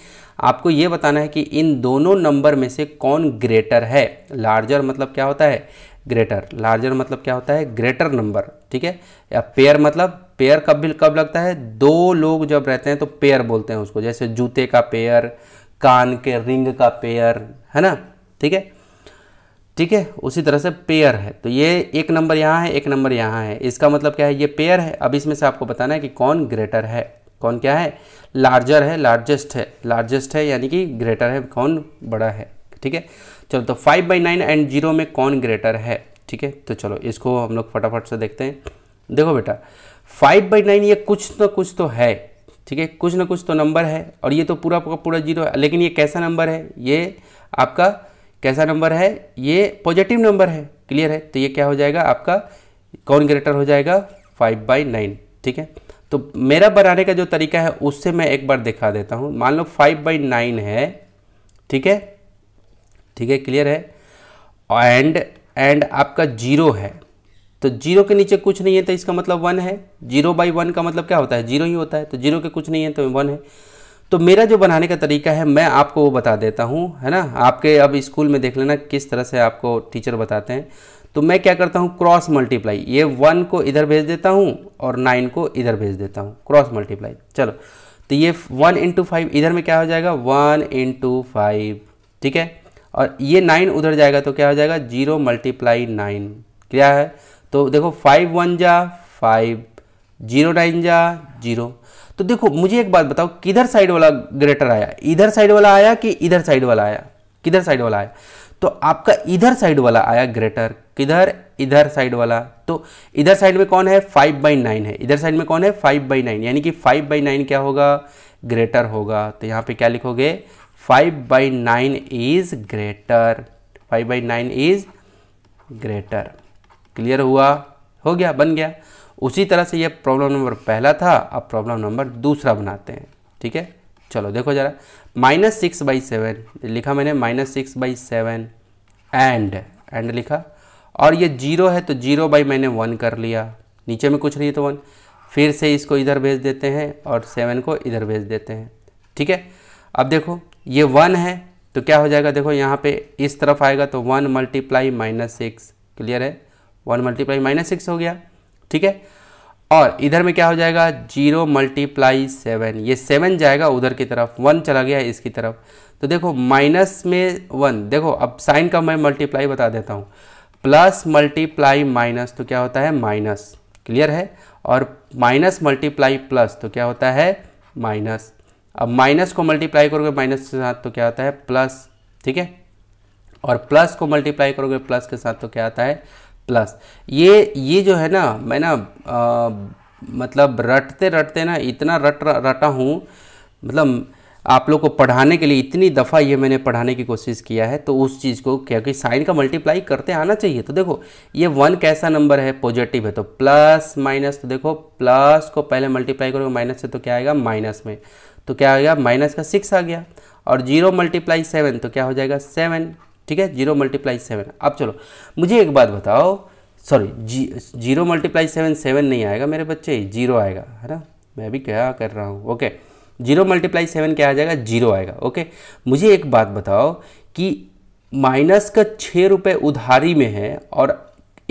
Speaker 1: आपको ये बताना है कि इन दोनों नंबर में से कौन ग्रेटर है लार्जर मतलब क्या होता है ग्रेटर लार्जर मतलब क्या होता है ग्रेटर नंबर ठीक है या पेयर मतलब पेयर कब भी कब लगता है दो लोग जब रहते हैं तो पेयर बोलते हैं उसको जैसे जूते का पेयर कान के रिंग का पेयर है ना ठीक है ठीक है उसी तरह से पेयर है तो ये एक नंबर यहाँ है एक नंबर यहाँ है इसका मतलब क्या है ये पेयर है अब इसमें से आपको बताना है कि कौन ग्रेटर है कौन क्या है लार्जर है लार्जेस्ट है लार्जेस्ट है यानी कि ग्रेटर है कौन बड़ा है ठीक है चलो तो five by nine and zero में कौन ग्रेटर है ठीक है तो चलो इसको हम लोग फटाफट से देखते हैं देखो बेटा फाइव बाई नाइन ये कुछ ना तो कुछ तो है ठीक है कुछ ना कुछ तो नंबर है और ये तो पूरा पूरा पूरा जीरो है लेकिन ये कैसा नंबर है ये आपका कैसा नंबर है ये पॉजिटिव नंबर है क्लियर है तो ये क्या हो जाएगा आपका कौन ग्रेटर हो जाएगा फाइव बाई नाइन ठीक है तो मेरा बनाने का जो तरीका है उससे मैं एक बार दिखा देता हूँ मान लो फाइव बाई नाइन है ठीक है ठीक है क्लियर है एंड एंड आपका जीरो है तो जीरो के नीचे कुछ नहीं है तो इसका मतलब वन है जीरो बाई वन का मतलब क्या होता है जीरो ही होता है तो जीरो के कुछ नहीं है तो वन है तो मेरा जो बनाने का तरीका है मैं आपको वो बता देता हूँ है ना आपके अब स्कूल में देख लेना किस तरह से आपको टीचर बताते हैं तो मैं क्या करता हूँ क्रॉस मल्टीप्लाई ये वन को इधर भेज देता हूँ और नाइन को इधर भेज देता हूँ क्रॉस मल्टीप्लाई चलो तो ये वन इंटू फाइव इधर में क्या हो जाएगा वन इंटू फाइव ठीक है और ये नाइन उधर जाएगा तो क्या हो जाएगा जीरो मल्टीप्लाई नाइन क्या है तो देखो फाइव वन जा फाइव जीरो नाइन जा जीरो तो देखो मुझे एक बात बताओ किधर साइड वाला ग्रेटर आया इधर साइड वाला आया कि इधर साइड वाला आया किधर साइड वाला आया तो आपका इधर साइड वाला आया ग्रेटर किधर इधर साइड वाला तो इधर साइड में कौन है फाइव बाई नाइन है इधर साइड में कौन है फाइव बाई नाइन यानी कि फाइव बाई नाइन क्या होगा ग्रेटर होगा तो यहाँ पे क्या लिखोगे five by nine is greater five by nine is greater clear हुआ हो गया बन गया उसी तरह से ये प्रॉब्लम नंबर पहला था अब प्रॉब्लम नंबर दूसरा बनाते हैं ठीक है चलो देखो ज़रा माइनस सिक्स बाई सेवन लिखा मैंने minus six by seven and and लिखा और ये जीरो है तो जीरो बाई मैंने वन कर लिया नीचे में कुछ नहीं तो वन फिर से इसको इधर भेज देते हैं और सेवन को इधर भेज देते हैं ठीक है अब देखो ये वन है तो क्या हो जाएगा देखो यहाँ पे इस तरफ आएगा तो one multiply minus six clear है वन मल्टीप्लाई माइनस सिक्स हो गया ठीक है और इधर में क्या हो जाएगा जीरो मल्टीप्लाई सेवन ये सेवन जाएगा उधर की तरफ वन चला गया इसकी तरफ तो देखो माइनस में वन देखो अब साइन का मैं मल्टीप्लाई बता देता हूँ प्लस मल्टीप्लाई माइनस तो क्या होता है माइनस क्लियर है और माइनस मल्टीप्लाई प्लस तो क्या होता है माइनस अब माइनस को मल्टीप्लाई करोगे माइनस के साथ तो क्या होता है प्लस ठीक है और प्लस को मल्टीप्लाई करोगे प्लस के साथ तो क्या आता है प्लस ये ये जो है ना मैं ना मतलब रटते रटते ना इतना रट रटा हूँ मतलब आप लोग को पढ़ाने के लिए इतनी दफ़ा ये मैंने पढ़ाने की कोशिश किया है तो उस चीज़ को क्योंकि साइन का मल्टीप्लाई करते आना चाहिए तो देखो ये वन कैसा नंबर है पॉजिटिव है तो प्लस माइनस तो देखो प्लस को पहले मल्टीप्लाई करोगे माइनस से तो क्या आएगा माइनस में तो क्या आएगा माइनस का सिक्स आ गया और जीरो मल्टीप्लाई सेवन तो क्या हो जाएगा सेवन ठीक है जीरो मल्टीप्लाई सेवन अब चलो मुझे एक बात बताओ सॉरी जी जीरो मल्टीप्लाई सेवन सेवन नहीं आएगा मेरे बच्चे जीरो आएगा है ना मैं भी क्या कर रहा हूँ ओके जीरो मल्टीप्लाई सेवन क्या आ जाएगा जीरो आएगा ओके मुझे एक बात बताओ कि माइनस का छः रुपये उधारी में है और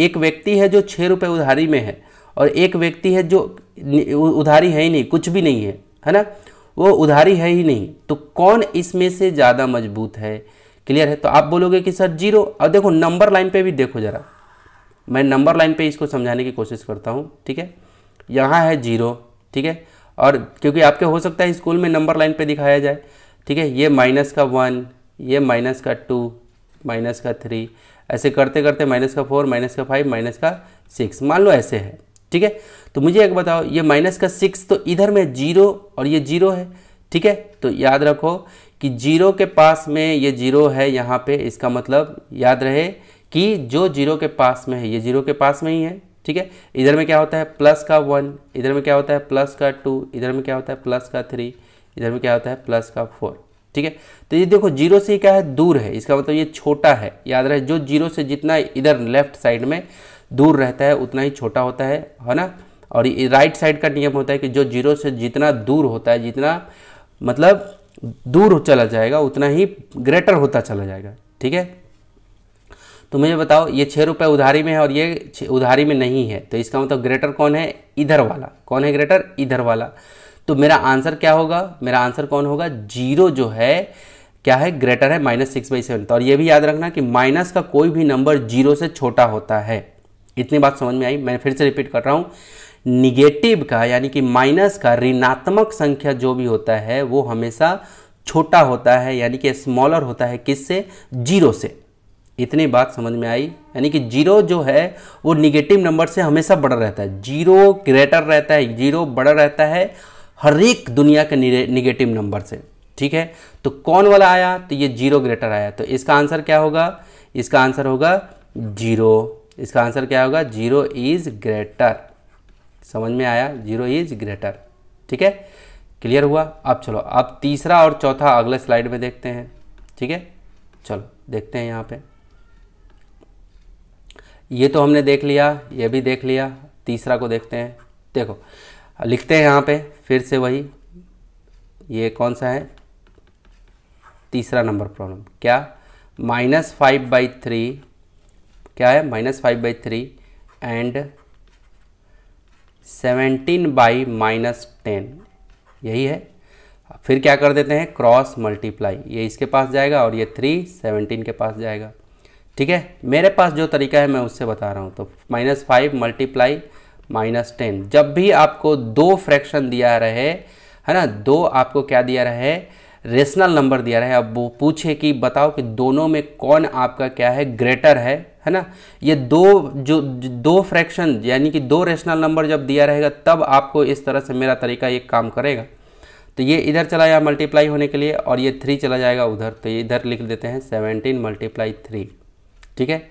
Speaker 1: एक व्यक्ति है जो छः रुपये उधारी में है और एक व्यक्ति है जो उधारी है ही नहीं कुछ भी नहीं है है ना वो उधारी है ही नहीं तो कौन इसमें से ज़्यादा मजबूत है क्लियर है तो आप बोलोगे कि सर जीरो अब देखो नंबर लाइन पे भी देखो ज़रा मैं नंबर लाइन पे इसको समझाने की कोशिश करता हूँ ठीक है यहाँ है जीरो ठीक है और क्योंकि आपके हो सकता है स्कूल में नंबर लाइन पे दिखाया जाए ठीक है ये माइनस का वन ये माइनस का टू माइनस का थ्री ऐसे करते करते माइनस का फोर माइनस का फाइव माइनस का सिक्स मान लो ऐसे है ठीक है तो मुझे एक बताओ ये माइनस का सिक्स तो इधर में जीरो और ये जीरो है ठीक है तो याद रखो कि जीरो के पास में ये जीरो है यहाँ पे इसका मतलब याद रहे कि जो जीरो के पास में है ये जीरो के पास में ही है ठीक है इधर में क्या होता है प्लस का वन इधर में क्या होता है प्लस का टू इधर में क्या होता है प्लस का थ्री इधर में क्या होता है प्लस का फोर ठीक है तो ये देखो जीरो से क्या है दूर है इसका मतलब ये छोटा है याद रहे जो जीरो से जितना इधर लेफ्ट साइड में दूर रहता है उतना ही छोटा होता है है ना और राइट साइड का नियम होता है कि जो जीरो से जितना दूर होता है जितना मतलब दूर चला जाएगा उतना ही ग्रेटर होता चला जाएगा ठीक है तो मुझे बताओ ये छः रुपये उधारी में है और ये उधारी में नहीं है तो इसका मतलब ग्रेटर कौन है इधर वाला कौन है ग्रेटर इधर वाला तो मेरा आंसर क्या होगा मेरा आंसर कौन होगा जीरो जो है क्या है ग्रेटर है माइनस सिक्स बाई सेवन और ये भी याद रखना कि माइनस का कोई भी नंबर जीरो से छोटा होता है इतनी बात समझ में आई मैं फिर से रिपीट कर रहा हूँ निगेटिव का यानी कि माइनस का ऋणात्मक संख्या जो भी होता है वो हमेशा छोटा होता है यानी कि स्मॉलर होता है किससे जीरो से इतनी बात समझ में आई यानी कि जीरो जो है वो निगेटिव नंबर से हमेशा बड़ा रहता है जीरो ग्रेटर रहता है जीरो बड़ा रहता है हर एक दुनिया के निगेटिव नंबर से ठीक है तो कौन वाला आया तो ये जीरो ग्रेटर आया तो इसका आंसर क्या होगा इसका आंसर होगा जीरो इसका आंसर क्या होगा जीरो इज़ ग्रेटर समझ में आया जीरो इज ग्रेटर ठीक है क्लियर हुआ अब चलो अब तीसरा और चौथा अगले स्लाइड में देखते हैं ठीक है चलो देखते हैं यहाँ पे ये तो हमने देख लिया ये भी देख लिया तीसरा को देखते हैं देखो लिखते हैं यहाँ पे फिर से वही ये कौन सा है तीसरा नंबर प्रॉब्लम क्या माइनस फाइव बाई थ्री क्या है minus five by three and seventeen by minus ten यही है फिर क्या कर देते हैं क्रॉस मल्टीप्लाई ये इसके पास जाएगा और ये थ्री सेवनटीन के पास जाएगा ठीक है मेरे पास जो तरीका है मैं उससे बता रहा हूँ तो minus five multiply minus ten जब भी आपको दो फ्रैक्शन दिया रहे है ना दो आपको क्या दिया रहे है रेशनल नंबर दिया रहे अब वो पूछे कि बताओ कि दोनों में कौन आपका क्या है ग्रेटर है है ना ये दो जो दो फ्रैक्शन यानी कि दो रेशनल नंबर जब दिया रहेगा तब आपको इस तरह से मेरा तरीका ये काम करेगा तो ये इधर चला जाएगा मल्टीप्लाई होने के लिए और ये थ्री चला जाएगा उधर तो ये इधर लिख देते हैं सेवनटीन मल्टीप्लाई थ्री ठीक है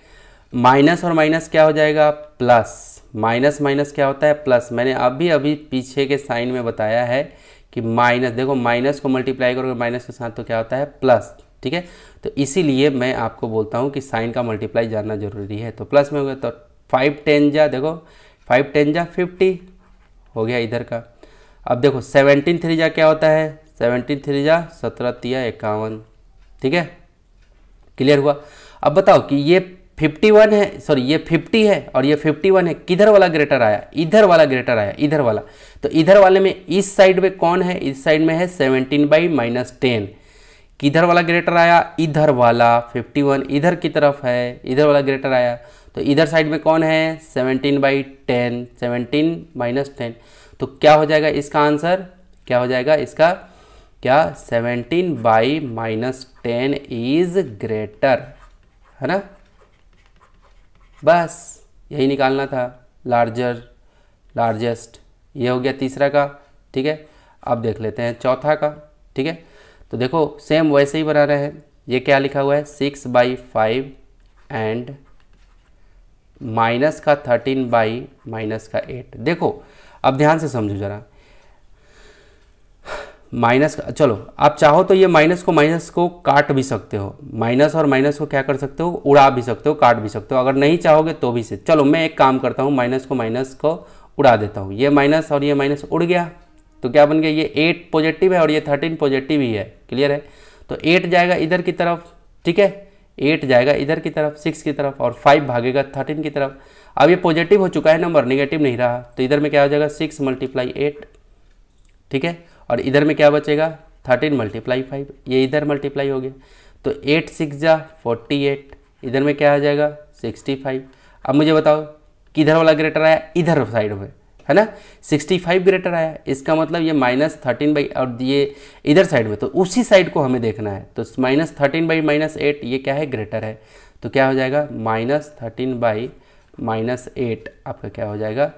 Speaker 1: माइनस और माइनस क्या हो जाएगा प्लस माइनस माइनस क्या होता है प्लस मैंने अभी अभी पीछे के साइन में बताया है कि माइनस देखो माइनस को मल्टीप्लाई करोगे माइनस के साथ तो क्या होता है प्लस ठीक है तो इसीलिए मैं आपको बोलता हूँ कि साइन का मल्टीप्लाई जानना जरूरी है तो प्लस में हो गया तो फाइव टेन जा देखो फाइव टेन जा फिफ्टी हो गया इधर का अब देखो सेवनटीन थ्री जा क्या होता है सेवनटीन थ्री जा सत्रह तिया इक्यावन ठीक है क्लियर हुआ अब बताओ कि ये फिफ्टी वन है सॉरी ये फिफ्टी है और ये वन है किधर वाला ग्रेटर आया इधर वाला ग्रेटर आया इधर वाला तो इधर वाले में इस साइड में कौन है इस साइड में है सेवनटीन बाई माइनस टेन किधर वाला ग्रेटर आया इधर वाला फिफ्टी वन इधर की तरफ है इधर वाला ग्रेटर आया तो इधर साइड में कौन है seventeen by ten seventeen minus ten तो क्या हो जाएगा इसका आंसर क्या हो जाएगा इसका क्या seventeen by minus ten is greater है ना बस यही निकालना था लार्जर लार्जेस्ट ये हो गया तीसरा का ठीक है अब देख लेते हैं चौथा का ठीक है तो देखो सेम वैसे ही बना रहे हैं ये क्या लिखा हुआ है six by five and minus का थर्टीन बाई माइनस का एट देखो अब ध्यान से समझो ज़रा माइनस चलो आप चाहो तो ये माइनस को माइनस को काट भी सकते हो माइनस और माइनस को क्या कर सकते हो उड़ा भी सकते हो काट भी सकते हो अगर नहीं चाहोगे तो भी से चलो मैं एक काम करता हूँ माइनस को माइनस को उड़ा देता हूँ ये माइनस और ये माइनस उड़ गया तो क्या बन गया ये एट पॉजिटिव है और ये थर्टीन पॉजिटिव ही है क्लियर है तो एट जाएगा इधर की तरफ ठीक है एट जाएगा इधर की तरफ सिक्स की तरफ और फाइव भागेगा थर्टीन की तरफ अब ये पॉजिटिव हो चुका है नंबर निगेटिव नहीं रहा तो इधर में क्या हो जाएगा सिक्स मल्टीप्लाई एट ठीक है और इधर में क्या बचेगा थर्टीन मल्टीप्लाई फाइव ये इधर मल्टीप्लाई हो गया तो एट सिक्स जा फोर्टी एट इधर में क्या आ जाएगा सिक्सटी फाइव अब मुझे बताओ किधर वाला ग्रेटर आया इधर साइड में है ना सिक्सटी फाइव ग्रेटर आया इसका मतलब ये माइनस थर्टीन बाई और ये इधर साइड में तो उसी साइड को हमें देखना है तो minus thirteen by minus eight ये क्या है ग्रेटर है तो क्या हो जाएगा minus thirteen by minus eight आपका क्या हो जाएगा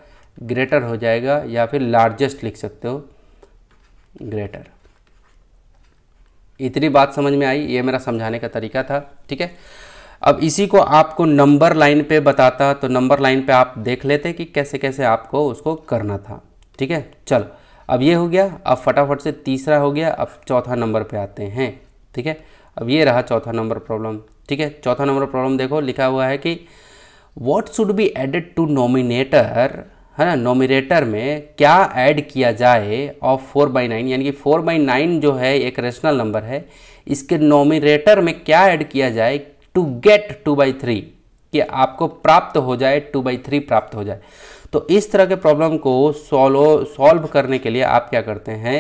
Speaker 1: ग्रेटर हो जाएगा या फिर लार्जेस्ट लिख सकते हो ग्रेटर इतनी बात समझ में आई ये मेरा समझाने का तरीका था ठीक है अब इसी को आपको नंबर लाइन पे बताता तो नंबर लाइन पे आप देख लेते कि कैसे कैसे आपको उसको करना था ठीक है चलो अब ये हो गया अब फटाफट से तीसरा हो गया अब चौथा नंबर पे आते हैं ठीक है अब ये रहा चौथा नंबर प्रॉब्लम ठीक है चौथा नंबर प्रॉब्लम देखो लिखा हुआ है कि what should be added to numerator है ना नोमिनेटर में क्या ऐड किया जाए ऑफ फोर बाई नाइन यानी कि फोर बाई नाइन जो है एक रेशनल नंबर है इसके नोमिनेटर में क्या ऐड किया जाए to get two by three कि आपको प्राप्त हो जाए टू बाई थ्री प्राप्त हो जाए तो इस तरह के प्रॉब्लम को सॉल्व सॉल्व करने के लिए आप क्या करते हैं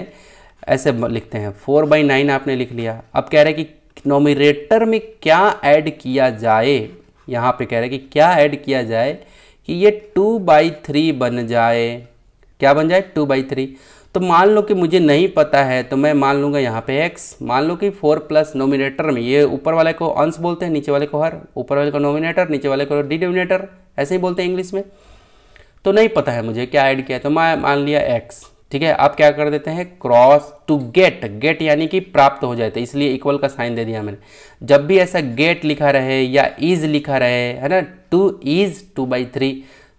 Speaker 1: ऐसे लिखते हैं फोर बाई नाइन आपने लिख लिया अब कह रहे हैं कि नोमिनेटर में क्या ऐड किया जाए यहाँ पे कह रहे हैं कि क्या ऐड किया जाए कि ये टू बाई थ्री बन जाए क्या बन जाए टू बाई थ्री तो मान लो कि मुझे नहीं पता है तो मैं मान लूँगा यहाँ पे एक्स मान लो कि फोर प्लस नोमिनेटर में ये ऊपर वाले को अंश बोलते हैं नीचे वाले को हर ऊपर वाले को नोमिनेटर नीचे वाले को डिनोमिनेटर ऐसे ही बोलते हैं इंग्लिश में तो नहीं पता है मुझे क्या ऐड किया तो मैं मान लिया एक्स ठीक है आप क्या कर देते हैं क्रॉस टू गेट गेट यानी कि प्राप्त हो जाते इसलिए इक्वल का साइन दे दिया मैंने जब भी ऐसा गेट लिखा रहे या इज लिखा रहे है ना two is two by three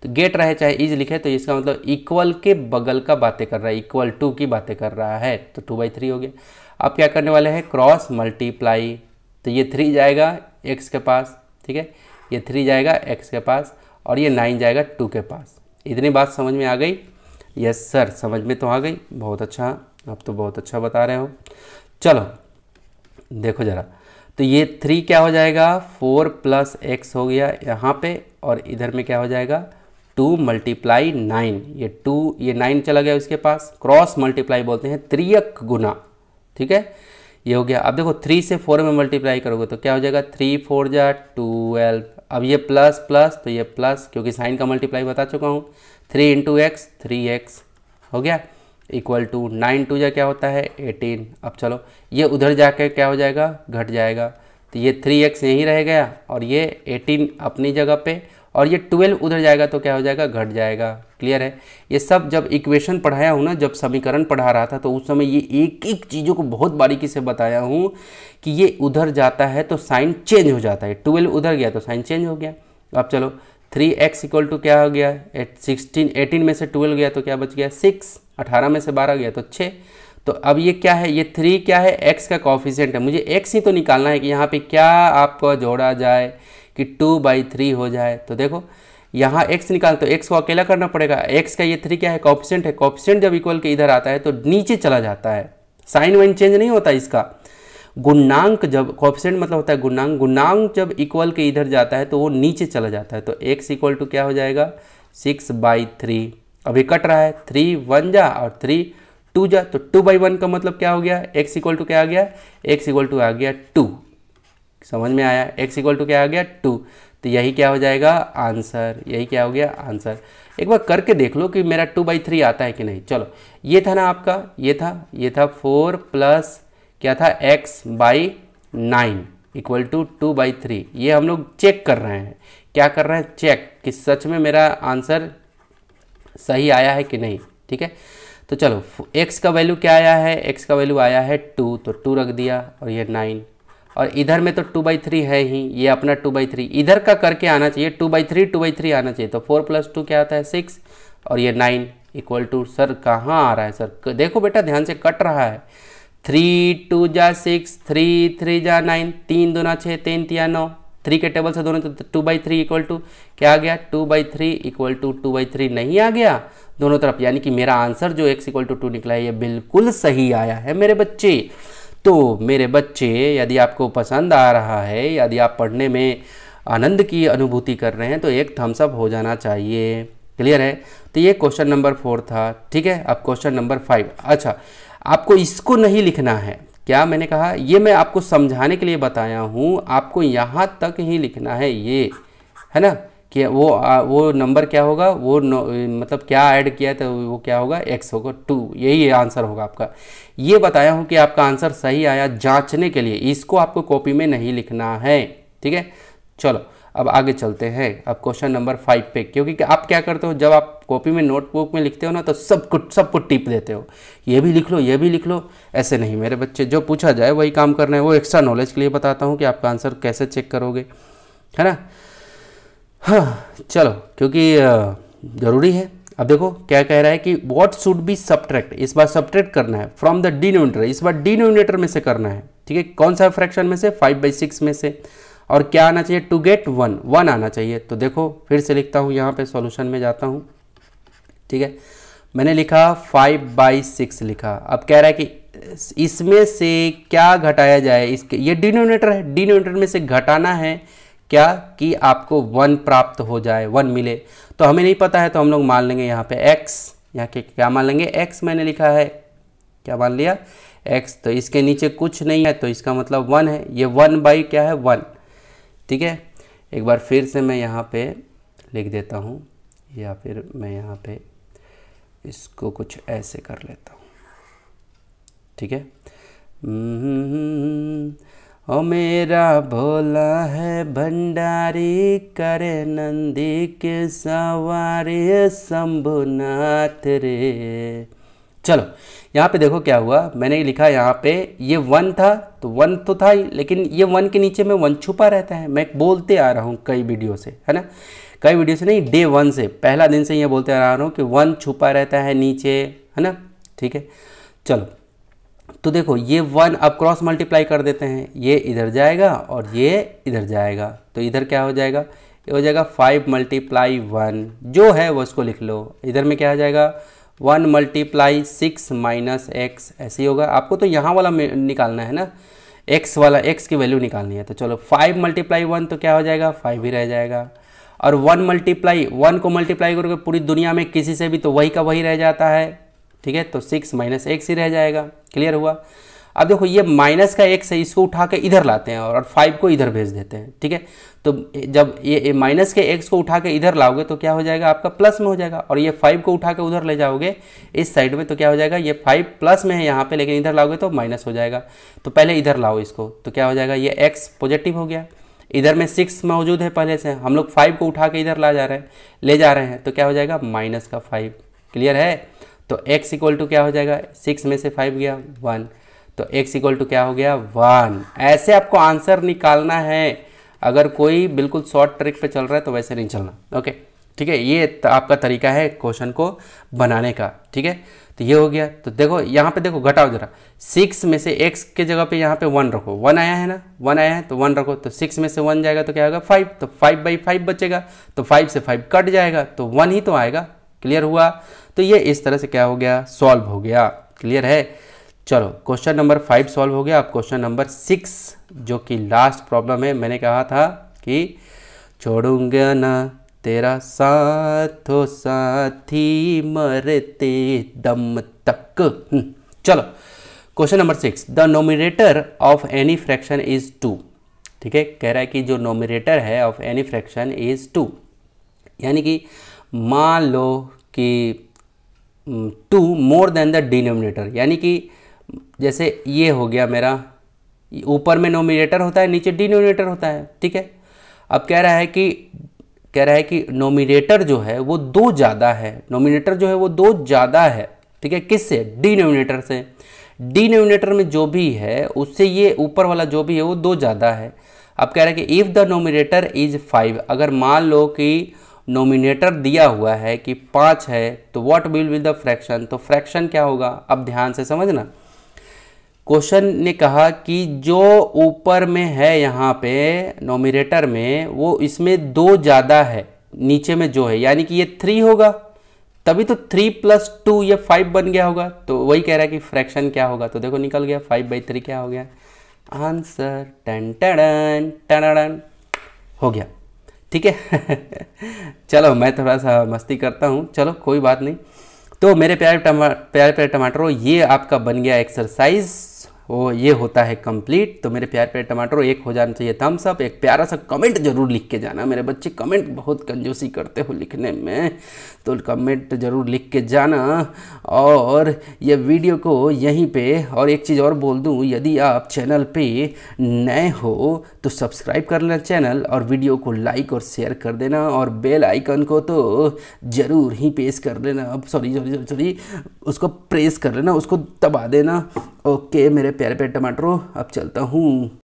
Speaker 1: तो गेट रहे चाहे इज लिखे तो इसका मतलब इक्वल के बगल का बातें कर रहा है इक्वल टू की बातें कर रहा है तो टू बाई थ्री हो गया अब क्या करने वाले हैं क्रॉस मल्टीप्लाई तो ये थ्री जाएगा एक्स के पास ठीक है ये थ्री जाएगा एक्स के पास और ये नाइन जाएगा टू के पास इतनी बात समझ में आ गई यस सर समझ में तो आ गई बहुत अच्छा आप तो बहुत अच्छा बता रहे हो चलो देखो ज़रा तो ये थ्री क्या हो जाएगा फोर प्लस एक्स हो गया यहाँ पे और इधर में क्या हो जाएगा टू मल्टीप्लाई नाइन ये टू ये नाइन चला गया उसके पास क्रॉस मल्टीप्लाई बोलते हैं त्रियक गुना ठीक है ये हो गया अब देखो थ्री से फोर में मल्टीप्लाई करोगे तो क्या हो जाएगा थ्री फोर जा ट्वेल्व अब ये प्लस प्लस तो ये प्लस क्योंकि साइन का मल्टीप्लाई बता चुका हूँ three into x three x हो गया इक्वल टू नाइन टू जो क्या होता है एटीन अब चलो ये उधर जाकर क्या हो जाएगा घट जाएगा तो ये थ्री एक्स यहीं रह गया और ये एटीन अपनी जगह पे और ये ट्वेल्व उधर जाएगा तो क्या हो जाएगा घट जाएगा क्लियर है ये सब जब इक्वेशन पढ़ाया हूँ ना जब समीकरण पढ़ा रहा था तो उस समय ये एक एक चीज़ों को बहुत बारीकी से बताया हूँ कि ये उधर जाता है तो साइन चेंज हो जाता है ट्वेल्व उधर गया तो साइन चेंज हो गया अब चलो थ्री एक्स इक्वल टू क्या हो गया सिक्सटीन एटीन में से ट्वेल्व गया तो क्या बच गया सिक्स अठारह में से बारह गया तो छः तो अब ये क्या है ये थ्री क्या है एक्स का कॉफिशेंट है मुझे एक्स ही तो निकालना है कि यहाँ पे क्या आपको जोड़ा जाए कि टू बाई थ्री हो जाए तो देखो यहाँ एक्स निकाल तो एक्स को अकेला करना पड़ेगा एक्स का ये थ्री क्या है कॉफिशेंट है कॉफिशेंट जब इक्वल के इधर आता है तो नीचे चला जाता है साइन वाइन चेंज नहीं होता इसका गुणांक जब कॉफिशेंट मतलब होता है गुणांक गुणांक जब इक्वल के इधर जाता है तो वो नीचे चला जाता है तो एक्स इक्वल टू क्या हो जाएगा सिक्स बाई थ्री अभी कट रहा है थ्री वन जा और थ्री टू जा तो टू बाई वन का मतलब क्या हो गया एक्स इक्वल टू क्या आ गया एक्स इक्वल टू आ गया टू समझ में आया एक्स इक्वल टू क्या आ गया टू तो यही क्या हो जाएगा आंसर यही क्या हो गया आंसर एक बार करके देख लो कि मेरा टू बाई थ्री आता है कि नहीं चलो ये था ना आपका ये था ये था फोर प्लस क्या था x by nine equal to two by three ये हम लोग चेक कर रहे हैं क्या कर रहे हैं चेक कि सच में मेरा आंसर सही आया है कि नहीं ठीक है तो चलो x का वैल्यू क्या आया है x का वैल्यू आया है टू तो टू रख दिया और ये नाइन और इधर में तो टू बाई थ्री है ही ये अपना टू बाई थ्री इधर का करके आना चाहिए two by three two by three आना चाहिए तो फोर प्लस टू क्या आता है सिक्स और ये नाइन इक्वल टू सर कहाँ आ रहा है सर देखो बेटा ध्यान से कट रहा है थ्री टू जा सिक्स थ्री थ्री जा नाइन तीन दोना छः तीन तिया नौ थ्री के टेबल से दोनों तो two by three equal to क्या आ गया two by three equal to two by three नहीं आ गया दोनों तरफ यानी कि मेरा आंसर जो एक्स इक्वल टू टू निकला है ये बिल्कुल सही आया है मेरे बच्चे तो मेरे बच्चे यदि आपको पसंद आ रहा है यदि आप पढ़ने में आनंद की अनुभूति कर रहे हैं तो एक थम्सअप हो जाना चाहिए क्लियर है तो ये क्वेश्चन नंबर फोर था ठीक है अब क्वेश्चन नंबर फाइव अच्छा आपको इसको नहीं लिखना है क्या मैंने कहा ये मैं आपको समझाने के लिए बताया हूँ आपको यहाँ तक ही लिखना है ये है ना कि वो आ, वो नंबर क्या होगा वो न, मतलब क्या ऐड किया तो वो क्या होगा एक्स होगा टू यही आंसर होगा आपका ये बताया हूँ कि आपका आंसर सही आया जांचने के लिए इसको आपको कॉपी में नहीं लिखना है ठीक है चलो अब आगे चलते हैं अब क्वेश्चन नंबर फाइव पे क्योंकि कि आप क्या करते हो जब आप कॉपी में नोटबुक में लिखते हो ना तो सब कुछ सब कुछ टिप देते हो ये भी लिख लो ये भी लिख लो ऐसे नहीं मेरे बच्चे जो पूछा जाए वही काम करना है वो एक्स्ट्रा नॉलेज के लिए बताता हूँ कि आपका आंसर कैसे चेक करोगे है ना हाँ चलो क्योंकि ज़रूरी है अब देखो क्या कह रहा है कि वॉट शुड बी सब्ट्रैक्ट इस बार सब्ट्रैक्ट करना है फ्रॉम द डिनोमिनेटर इस बार डिनोमिनेटर में से करना है ठीक है कौन सा फ्रैक्शन में से फाइव बाई सिक्स में से और क्या आना चाहिए टू गेट वन वन आना चाहिए तो देखो फिर से लिखता हूँ यहाँ पे सॉल्यूशन में जाता हूँ ठीक है मैंने लिखा फाइव बाई सिक्स लिखा अब कह रहा है कि इसमें से क्या घटाया जाए इसके ये डिनोमिनेटर है डिनोमिनेटर में से घटाना है क्या कि आपको वन प्राप्त हो जाए वन मिले तो हमें नहीं पता है तो हम लोग मान लेंगे यहाँ पे एक्स यहाँ के क्या मान लेंगे एक्स मैंने लिखा है क्या मान लिया एक्स तो इसके नीचे कुछ नहीं है तो इसका मतलब वन है ये वन बाई क्या है वन ठीक है एक बार फिर से मैं यहाँ पे लिख देता हूँ या फिर मैं यहाँ पे इसको कुछ ऐसे कर लेता हूँ ठीक है हम्म, ओ मेरा भोला है भंडारी करे नंदी के सवारी शंभुनाथ रे चलो यहाँ पे देखो क्या हुआ मैंने लिखा यहाँ पे ये वन था तो वन तो था ही लेकिन ये वन के नीचे में वन छुपा रहता है मैं बोलते आ रहा हूँ कई वीडियो से है ना कई वीडियो से नहीं डे वन से पहला दिन से ये बोलते आ रहा हूँ कि वन छुपा रहता है नीचे है ना ठीक है चलो तो देखो ये वन अब क्रॉस मल्टीप्लाई कर देते हैं ये इधर जाएगा और ये इधर जाएगा तो इधर क्या हो जाएगा ये हो जाएगा फाइव मल्टीप्लाई वन जो है वो उसको लिख लो इधर में क्या हो जाएगा one multiply six minus x ऐसे ही होगा आपको तो यहाँ वाला निकालना है ना एक्स वाला एक्स की वैल्यू निकालनी है तो चलो फाइव मल्टीप्लाई वन तो क्या हो जाएगा फाइव ही रह जाएगा और वन मल्टीप्लाई वन को मल्टीप्लाई करोगे पूरी दुनिया में किसी से भी तो वही का वही रह जाता है ठीक है तो सिक्स माइनस एक्स ही रह जाएगा क्लियर हुआ अब देखो ये माइनस का एक है इसको उठा के इधर लाते हैं और फाइव को इधर भेज देते हैं ठीक है तो जब ये माइनस के एक्स को उठा के इधर लाओगे तो क्या हो जाएगा आपका प्लस में हो जाएगा और ये फाइव को उठा के उधर ले जाओगे इस साइड में तो क्या हो जाएगा ये फाइव प्लस में है यहाँ पे लेकिन इधर लाओगे तो माइनस हो जाएगा तो पहले इधर लाओ इसको तो क्या हो जाएगा ये एक्स पॉजिटिव हो गया इधर में सिक्स मौजूद है पहले से हम लोग फाइव को उठा के इधर ला जा रहे हैं ले जा रहे हैं तो क्या हो जाएगा माइनस का फाइव क्लियर है तो एक्स इक्वल टू क्या हो जाएगा सिक्स में से फाइव गया वन तो x इक्वल टू क्या हो गया वन ऐसे आपको आंसर निकालना है अगर कोई बिल्कुल शॉर्ट ट्रिक पे चल रहा है तो वैसे नहीं चलना ओके ठीक है ये आपका तरीका है क्वेश्चन को बनाने का ठीक है तो ये हो गया तो देखो यहाँ पे देखो घटाओ जरा सिक्स में से एक्स के जगह पे यहाँ पे वन रखो वन आया है ना वन आया है तो वन रखो तो सिक्स में से वन जाएगा तो क्या होगा फाइव तो फाइव बाई फाइव बचेगा तो फाइव से फाइव कट जाएगा तो वन ही तो आएगा क्लियर हुआ तो ये इस तरह से क्या हो गया सॉल्व हो गया क्लियर है चलो क्वेश्चन नंबर फाइव सॉल्व हो गया अब क्वेश्चन नंबर सिक्स जो कि लास्ट प्रॉब्लम है मैंने कहा था कि छोड़ूंगा ना तेरा साथ हो साथी मरते दम तक हम्म, चलो question number six the numerator of any fraction is two ठीक है कह रहा है कि जो नोमिनेटर है of any fraction is two यानी कि मान लो कि two more than the denominator यानी कि जैसे ये हो गया मेरा ऊपर में नोमिनेटर होता है नीचे डिनोमिनेटर होता है ठीक है अब कह रहा है कि कह रहा है कि नोमिनेटर जो है वो दो ज़्यादा है नोमिनेटर जो है वो दो ज़्यादा है ठीक है किससे डिनोमिनेटर से डिनोमिनेटर में जो भी है उससे ये ऊपर वाला जो भी है वो दो ज़्यादा है अब कह रहा है कि if the numerator is five अगर मान लो कि नोमिनेटर दिया हुआ है कि पाँच है तो what will will the fraction तो फ्रैक्शन क्या होगा अब ध्यान से समझना क्वेश्चन ने कहा कि जो ऊपर में है यहाँ पे नोमिनेटर में वो इसमें दो ज़्यादा है नीचे में जो है यानी कि ये थ्री होगा तभी तो थ्री प्लस टू ये फाइव बन गया होगा तो वही कह रहा है कि फ्रैक्शन क्या होगा तो देखो निकल गया फाइव बाई थ्री क्या हो गया आंसर टन टन टन हो गया ठीक है चलो मैं थोड़ा सा मस्ती करता हूँ चलो कोई बात नहीं तो मेरे प्यारे टमा प्यारे प्यारे टमाटरों ये आपका बन गया एक्सरसाइज वो ये होता है कंप्लीट तो मेरे प्यार प्यारे टमाटर एक हो जाना चाहिए थम्स अप एक प्यारा सा कमेंट जरूर लिख के जाना मेरे बच्चे कमेंट बहुत कंजूसी करते हो लिखने में तो कमेंट जरूर लिख के जाना और ये वीडियो को यहीं पे और एक चीज़ और बोल दूँ यदि आप चैनल पे नए हो तो सब्सक्राइब कर लेना चैनल और वीडियो को लाइक और शेयर कर देना और बेल आइकन को तो ज़रूर ही पेश कर लेना सॉरी सॉरी सॉरी उसको प्रेस कर लेना उसको दबा देना ओके मेरे प्यारे प्यारे टमाटरों अब चलता हूँ